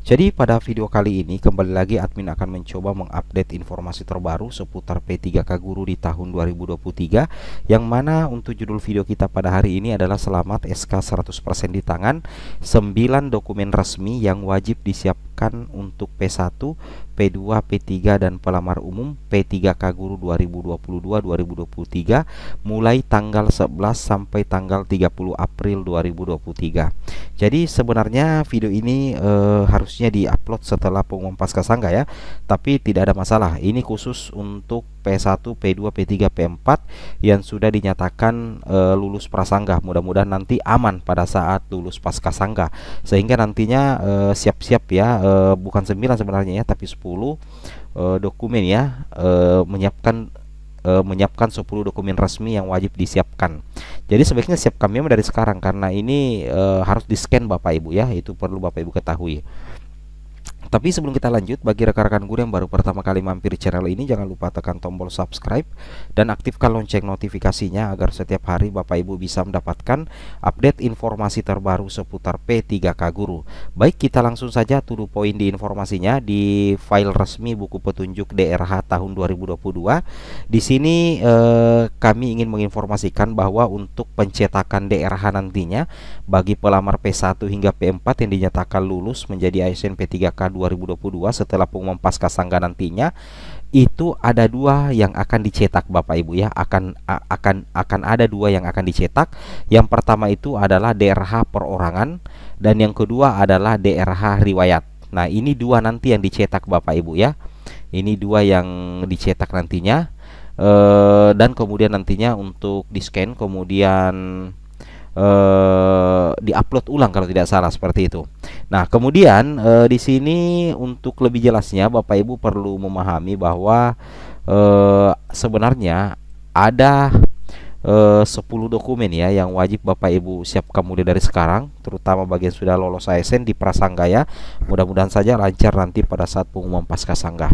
jadi pada video kali ini kembali lagi admin akan mencoba mengupdate informasi terbaru seputar P3K Guru di tahun 2023 yang mana untuk judul video kita pada hari ini adalah selamat SK 100% di tangan 9 dokumen resmi yang wajib disiapkan ditetapkan untuk P1, P2, P3 dan pelamar umum P3K Guru 2022-2023 mulai tanggal 11 sampai tanggal 30 April 2023. Jadi sebenarnya video ini e, harusnya diupload setelah pengumuman pasca sangga ya, tapi tidak ada masalah. Ini khusus untuk P1, P2, P3, P4 yang sudah dinyatakan e, lulus prasangga, Mudah-mudahan nanti aman pada saat lulus pasca sangga, Sehingga nantinya eh, siap-siap e, ya e, bukan 9 sebenarnya ya tapi 10 e, dokumen ya e, menyiapkan e, menyiapkan 10 dokumen resmi yang wajib disiapkan. Jadi sebaiknya siapkan memang dari sekarang karena ini e, harus di-scan Bapak Ibu ya, itu perlu Bapak Ibu ketahui. Tapi sebelum kita lanjut, bagi rekan-rekan guru yang baru pertama kali mampir di channel ini, jangan lupa tekan tombol subscribe dan aktifkan lonceng notifikasinya agar setiap hari Bapak Ibu bisa mendapatkan update informasi terbaru seputar P3K Guru. Baik, kita langsung saja turu poin di informasinya di file resmi buku petunjuk DRH tahun 2022. Di sini eh, kami ingin menginformasikan bahwa untuk pencetakan DRH nantinya bagi pelamar P1 hingga P4 yang dinyatakan lulus menjadi ASN P3K 2022 setelah pengumuman pasca sangga nantinya itu ada dua yang akan dicetak Bapak Ibu ya akan akan akan ada dua yang akan dicetak yang pertama itu adalah DRH perorangan dan yang kedua adalah DRH riwayat nah ini dua nanti yang dicetak Bapak Ibu ya ini dua yang dicetak nantinya e, dan kemudian nantinya untuk di scan kemudian di eh, diupload ulang kalau tidak salah seperti itu. Nah, kemudian e, di sini untuk lebih jelasnya Bapak Ibu perlu memahami bahwa e, sebenarnya ada e, 10 dokumen ya yang wajib Bapak Ibu siapkan mulai dari sekarang, terutama bagi yang sudah lolos ASN di prasangga ya. Mudah-mudahan saja lancar nanti pada saat pengumuman pasca sanggah.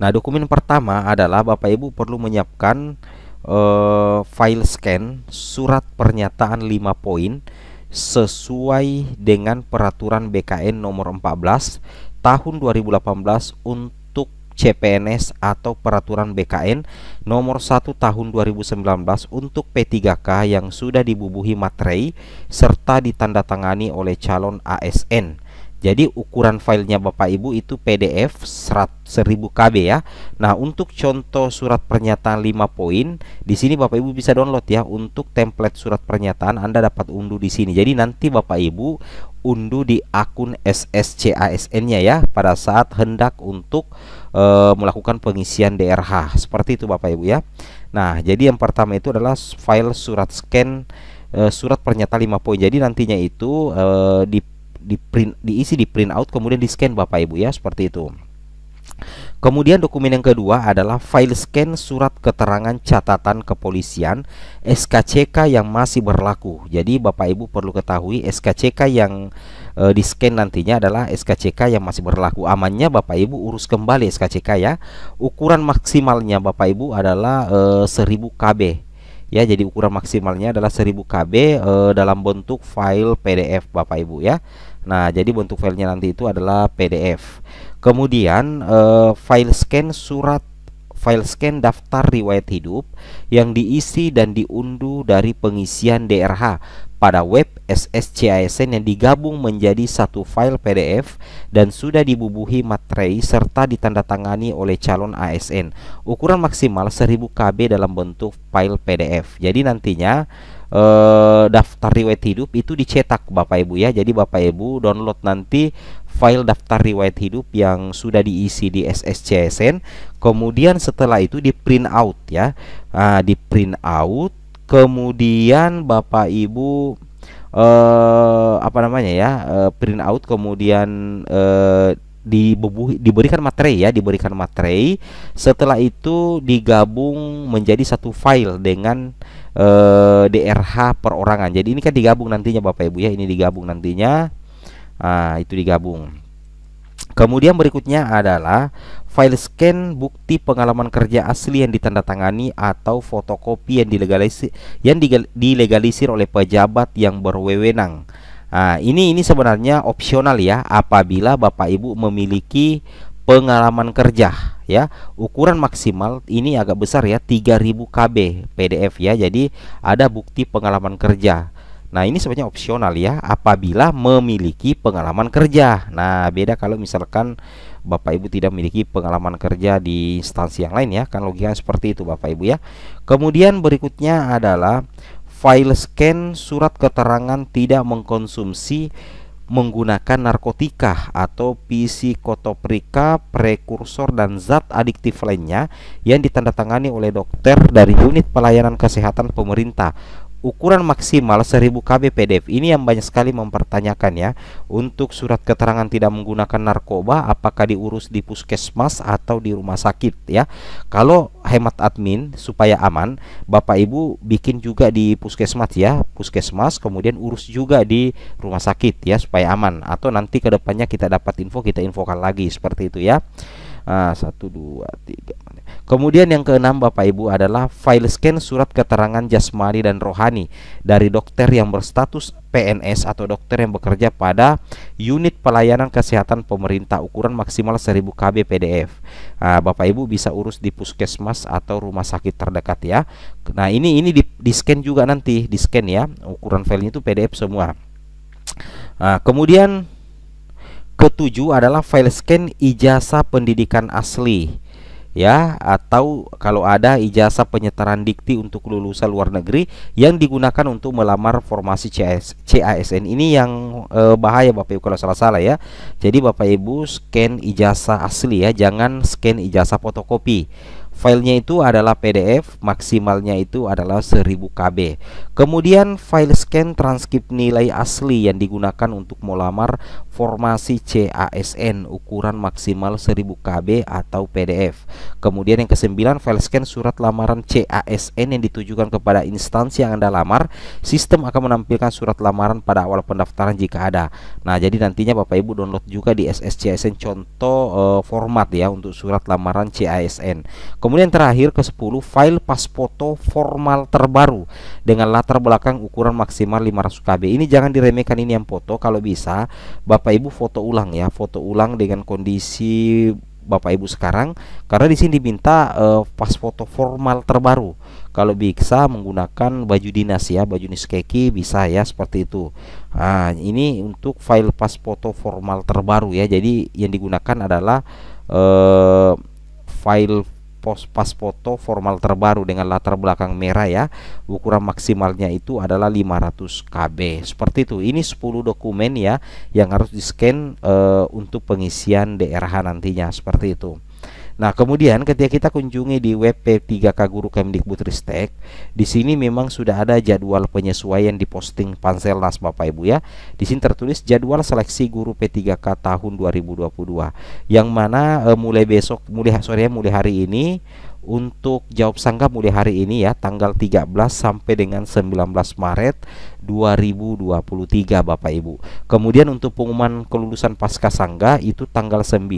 Nah, dokumen pertama adalah Bapak Ibu perlu menyiapkan uh, file scan surat pernyataan 5 poin sesuai dengan peraturan BKN nomor 14 tahun 2018 untuk CPNS atau peraturan BKN nomor 1 tahun 2019 untuk P3K yang sudah dibubuhi materai serta ditandatangani oleh calon ASN jadi ukuran filenya Bapak Ibu itu PDF 1000 KB ya. Nah, untuk contoh surat pernyataan 5 poin, di sini Bapak Ibu bisa download ya untuk template surat pernyataan Anda dapat unduh di sini. Jadi nanti Bapak Ibu unduh di akun SSCASN-nya ya pada saat hendak untuk e, melakukan pengisian DRH. Seperti itu Bapak Ibu ya. Nah, jadi yang pertama itu adalah file surat scan eh, surat pernyataan 5 poin. Jadi nantinya itu e, di di print diisi di print out kemudian di scan Bapak Ibu ya seperti itu. Kemudian dokumen yang kedua adalah file scan surat keterangan catatan kepolisian SKCK yang masih berlaku. Jadi Bapak Ibu perlu ketahui SKCK yang e, eh, di scan nantinya adalah SKCK yang masih berlaku. Amannya Bapak Ibu urus kembali SKCK ya. Ukuran maksimalnya Bapak Ibu adalah e, 1000 KB. Ya, jadi ukuran maksimalnya adalah 1000 KB e, dalam bentuk file PDF Bapak Ibu ya. Nah, jadi bentuk filenya nanti itu adalah PDF. Kemudian uh, file scan surat file scan daftar riwayat hidup yang diisi dan diunduh dari pengisian DRH pada web SSCISN yang digabung menjadi satu file PDF dan sudah dibubuhi materai serta ditandatangani oleh calon ASN. Ukuran maksimal 1000 KB dalam bentuk file PDF. Jadi nantinya eh, daftar riwayat hidup itu dicetak Bapak Ibu ya. Jadi Bapak Ibu download nanti file daftar riwayat hidup yang sudah diisi di SSCSN. Kemudian setelah itu di print out ya. Nah, di print out kemudian Bapak Ibu eh apa namanya ya? Eh, print out kemudian eh dibubuhi, diberikan materai ya, diberikan materai. Setelah itu digabung menjadi satu file dengan e, eh, DRH perorangan. Jadi ini kan digabung nantinya Bapak Ibu ya, ini digabung nantinya. Nah, itu digabung. Kemudian berikutnya adalah file scan bukti pengalaman kerja asli yang ditandatangani atau fotokopi yang dilegalisir yang dilegalisir oleh pejabat yang berwenang Nah, ini ini sebenarnya opsional ya apabila Bapak Ibu memiliki pengalaman kerja ya. Ukuran maksimal ini agak besar ya 3000 KB PDF ya. Jadi ada bukti pengalaman kerja. Nah, ini sebenarnya opsional ya apabila memiliki pengalaman kerja. Nah, beda kalau misalkan Bapak Ibu tidak memiliki pengalaman kerja di instansi yang lain ya, kan logika seperti itu Bapak Ibu ya. Kemudian berikutnya adalah file scan surat keterangan tidak mengkonsumsi menggunakan narkotika atau psikotoprika, prekursor dan zat adiktif lainnya yang ditandatangani oleh dokter dari unit pelayanan kesehatan pemerintah ukuran maksimal 1000 kb PDF ini yang banyak sekali mempertanyakan ya untuk surat keterangan tidak menggunakan narkoba apakah diurus di puskesmas atau di rumah sakit ya kalau hemat admin supaya aman Bapak Ibu bikin juga di puskesmas ya puskesmas kemudian urus juga di rumah sakit ya supaya aman atau nanti kedepannya kita dapat info kita infokan lagi seperti itu ya ah, satu dua tiga Kemudian yang keenam Bapak Ibu adalah file scan surat keterangan jasmani dan rohani dari dokter yang berstatus PNS atau dokter yang bekerja pada unit pelayanan kesehatan pemerintah ukuran maksimal 1000 KB PDF. Nah, Bapak Ibu bisa urus di puskesmas atau rumah sakit terdekat ya. Nah, ini ini di, di scan juga nanti, di scan ya. Ukuran filenya itu PDF semua. Nah, kemudian Ketujuh adalah file scan ijazah pendidikan asli ya atau kalau ada ijazah penyetaraan dikti untuk lulusan luar negeri yang digunakan untuk melamar formasi CAS, CASN ini yang e, bahaya Bapak Ibu kalau salah-salah ya. Jadi Bapak Ibu scan ijazah asli ya, jangan scan ijazah fotokopi. Filenya itu adalah PDF, maksimalnya itu adalah 1000 KB. Kemudian file scan transkrip nilai asli yang digunakan untuk melamar formasi CASN ukuran maksimal 1000 KB atau PDF. Kemudian yang kesembilan file scan surat lamaran CASN yang ditujukan kepada instansi yang Anda lamar. Sistem akan menampilkan surat lamaran pada awal pendaftaran jika ada. Nah, jadi nantinya Bapak Ibu download juga di SSCSN contoh eh, format ya untuk surat lamaran CASN. Kemudian terakhir ke 10 file pasfoto formal terbaru dengan latar belakang ukuran maksimal 500 KB. Ini jangan diremehkan ini yang foto kalau bisa Bapak Ibu foto ulang ya, foto ulang dengan kondisi Bapak Ibu sekarang karena di sini diminta uh, pas formal terbaru. Kalau bisa menggunakan baju dinas ya, baju dinas keki bisa ya seperti itu. Nah, ini untuk file pasfoto formal terbaru ya. Jadi yang digunakan adalah uh, file pos pas foto formal terbaru dengan latar belakang merah ya ukuran maksimalnya itu adalah 500 KB seperti itu ini 10 dokumen ya yang harus di scan uh, untuk pengisian DRH nantinya seperti itu Nah, kemudian ketika kita kunjungi di web P3K Guru Kemdikbudristek, di sini memang sudah ada jadwal penyesuaian di posting Panselnas Bapak Ibu ya. Di sini tertulis jadwal seleksi guru P3K tahun 2022 yang mana e, mulai besok mulai sore ya, mulai hari ini untuk jawab sangka mulai hari ini ya tanggal 13 sampai dengan 19 Maret 2023 Bapak Ibu. Kemudian untuk pengumuman kelulusan pasca sangga itu tanggal 9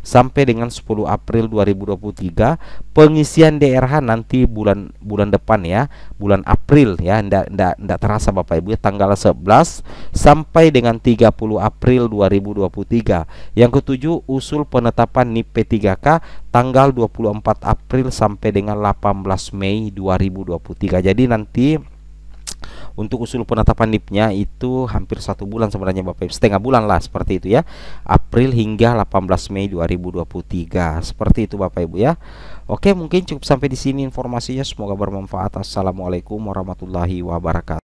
sampai dengan 10 April 2023, pengisian DRH nanti bulan bulan depan ya, bulan April ya, ndak ndak ndak terasa Bapak Ibu ya, tanggal 11 sampai dengan 30 April 2023. Yang ketujuh usul penetapan NIP P3K tanggal 24 April sampai dengan 18 Mei 2023. Jadi nanti untuk usul penetapan NIP-nya itu hampir satu bulan sebenarnya Bapak Ibu setengah bulan lah seperti itu ya April hingga 18 Mei 2023 seperti itu Bapak Ibu ya Oke mungkin cukup sampai di sini informasinya semoga bermanfaat Assalamualaikum warahmatullahi wabarakatuh